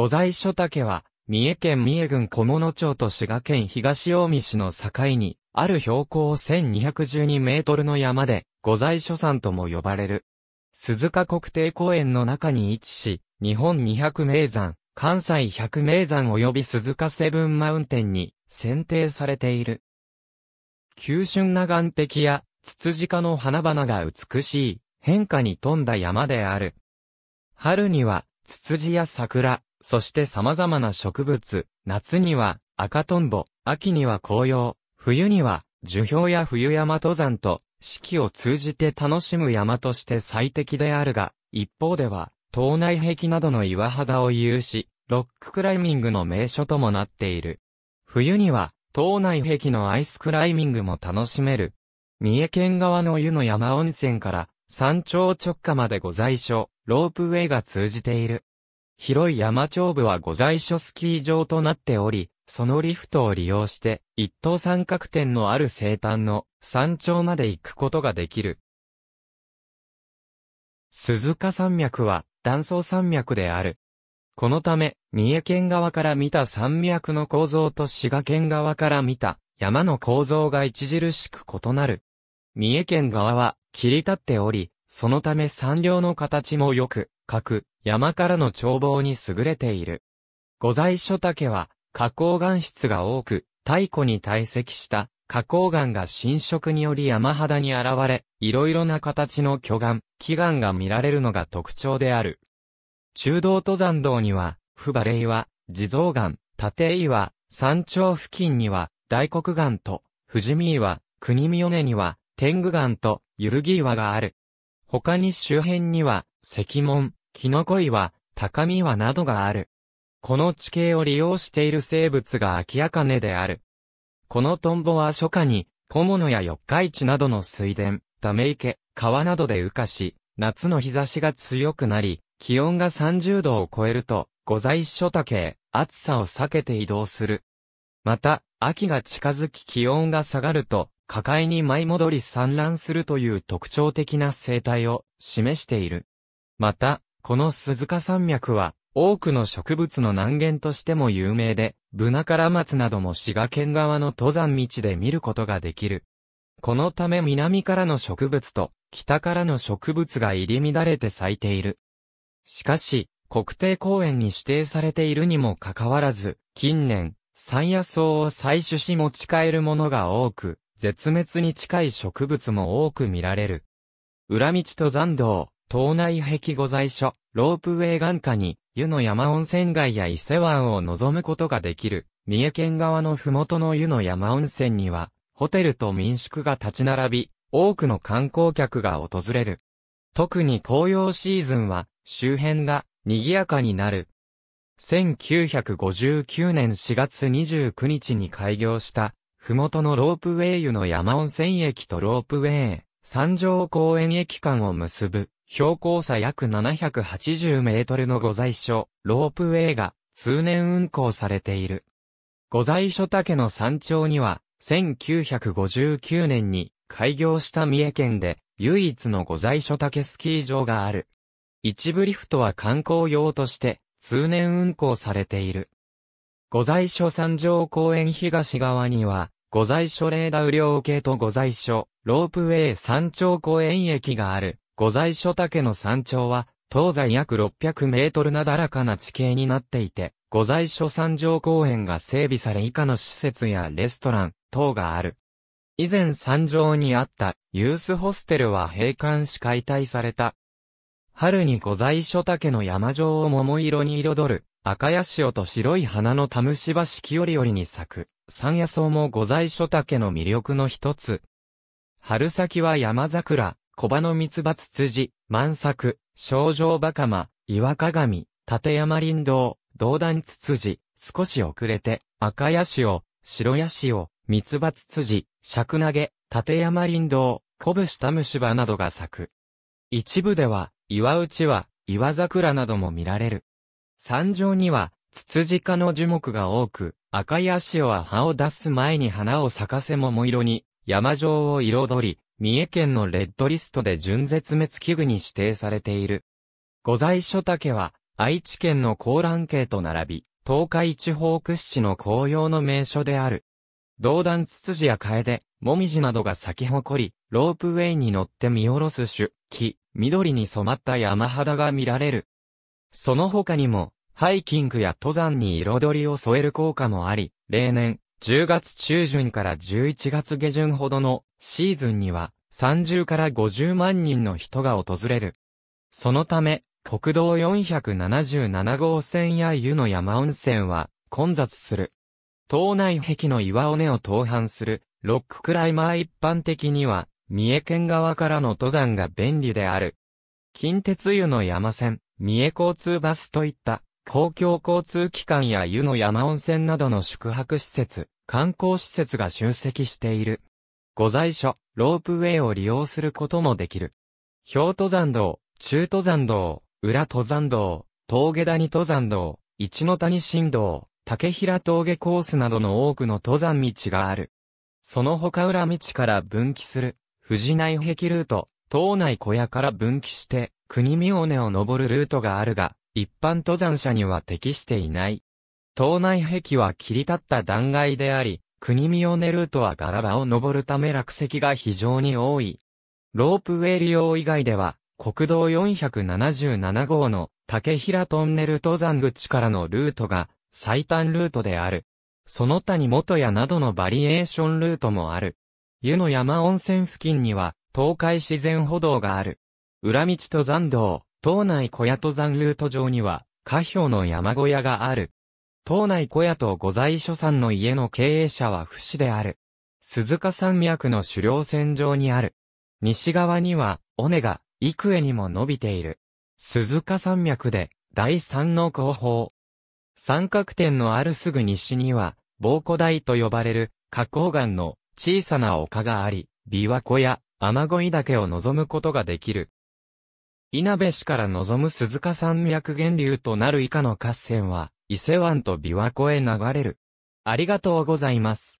御在所竹は、三重県三重郡小物町と滋賀県東近江市の境に、ある標高1212メートルの山で、御在所山とも呼ばれる。鈴鹿国定公園の中に位置し、日本200名山、関西100名山及び鈴鹿セブンマウンテンに選定されている。急峻な岩壁や、ツツジ科の花々が美しい、変化に富んだ山である。春には、ツツジや桜、そして様々な植物、夏には赤トンボ、秋には紅葉、冬には樹氷や冬山登山と、四季を通じて楽しむ山として最適であるが、一方では、島内壁などの岩肌を有し、ロッククライミングの名所ともなっている。冬には、島内壁のアイスクライミングも楽しめる。三重県側の湯の山温泉から山頂直下までご在所、ロープウェイが通じている。広い山頂部は御在所スキー場となっており、そのリフトを利用して、一等三角点のある生誕の山頂まで行くことができる。鈴鹿山脈は断層山脈である。このため、三重県側から見た山脈の構造と滋賀県側から見た山の構造が著しく異なる。三重県側は切り立っており、そのため山稜の形もよく、角、山からの眺望に優れている。御在所竹は、花崗岩質が多く、太古に堆積した花崗岩が浸食により山肌に現れ、いろいろな形の巨岩、奇岩が見られるのが特徴である。中道登山道には、不馬霊岩、地蔵岩、立岩、山頂付近には、大黒岩と、富士見岩、国見根には、天狗岩と、ゆるぎ岩がある。他に周辺には、石門、キノコ岩、高見岩などがある。この地形を利用している生物がアキアカネである。このトンボは初夏に、小物や四日市などの水田、ため池、川などで羽化し、夏の日差しが強くなり、気温が30度を超えると、五在所竹へ、暑さを避けて移動する。また、秋が近づき気温が下がると、下界に舞い戻り産卵するという特徴的な生態を示している。また、この鈴鹿山脈は、多くの植物の難源としても有名で、ブナカラ松なども滋賀県側の登山道で見ることができる。このため南からの植物と北からの植物が入り乱れて咲いている。しかし、国定公園に指定されているにもかかわらず、近年、山野草を採取し持ち帰るものが多く、絶滅に近い植物も多く見られる。裏道登山道、島内壁御在所、ロープウェイ眼下に、湯の山温泉街や伊勢湾を望むことができる、三重県側の麓の湯の山温泉には、ホテルと民宿が立ち並び、多くの観光客が訪れる。特に紅葉シーズンは、周辺が賑やかになる。1959年4月29日に開業した、麓のロープウェイ湯の山温泉駅とロープウェイ、三条公園駅間を結ぶ標高差約780メートルの御在所、ロープウェイが通年運行されている。御在所岳の山頂には、1959年に開業した三重県で唯一の御在所岳スキー場がある。一部リフトは観光用として通年運行されている。御在所山上公園東側には、御在所レーダ雨量計と御在所、ロープウェイ山頂公園駅がある。御在所岳の山頂は、東西約600メートルなだらかな地形になっていて、御在所山上公園が整備され以下の施設やレストラン等がある。以前山上にあったユースホステルは閉館し解体された。春に御在所岳の山上を桃色に彩る赤や潮と白い花のタムシバより折々に咲く山野草も御在所岳の魅力の一つ。春先は山桜、小場の蜜蜂辻、万作、少女バカマ、岩鏡、立山林道、道断ツツジ、少し遅れて、赤ヤシオ、白ヤシオ、蜜蜂辻、尺投げ、立山林道、コブシタムシバなどが咲く。一部では、岩内は、岩桜なども見られる。山上には、ツツジ科の樹木が多く、赤い足は葉を出す前に花を咲かせ桃色に、山上を彩り、三重県のレッドリストで準絶滅危惧に指定されている。五在所竹は、愛知県の高蘭系と並び、東海地方屈指の紅葉の名所である。道断ツツジやカエデ、モミジなどが咲き誇り、ロープウェイに乗って見下ろす種、木、緑に染まった山肌が見られる。その他にも、ハイキングや登山に彩りを添える効果もあり、例年、10月中旬から11月下旬ほどのシーズンには30から50万人の人が訪れる。そのため、国道477号線や湯の山温泉は混雑する。島内壁の岩尾根を登攀するロッククライマー一般的には三重県側からの登山が便利である。近鉄湯の山線、三重交通バスといった公共交通機関や湯の山温泉などの宿泊施設、観光施設が集積している。ご在所、ロープウェイを利用することもできる。氷登山道、中登山道、裏登山道、峠谷登山道、一の谷新道、竹平峠コースなどの多くの登山道がある。その他裏道から分岐する、藤内壁ルート、島内小屋から分岐して、国見尾根を登るルートがあるが、一般登山者には適していない。島内壁は切り立った断崖であり、国見尾根ルートはガラ場を登るため落石が非常に多い。ロープウェイ利用以外では、国道477号の竹平トンネル登山口からのルートが最短ルートである。その他に元屋などのバリエーションルートもある。湯の山温泉付近には東海自然歩道がある。裏道登山道、島内小屋登山ルート上には、下表の山小屋がある。島内小屋と御在所さんの家の経営者は不死である。鈴鹿山脈の狩猟線上にある。西側には、尾根が、幾重にも伸びている。鈴鹿山脈で、第三の後方。三角点のあるすぐ西には、防湖台と呼ばれる、花崗岩の小さな丘があり、琵琶湖や雨乞岳を望むことができる。稲部市から望む鈴鹿山脈源流となる以下の合戦は、伊勢湾と琵琶湖へ流れる。ありがとうございます。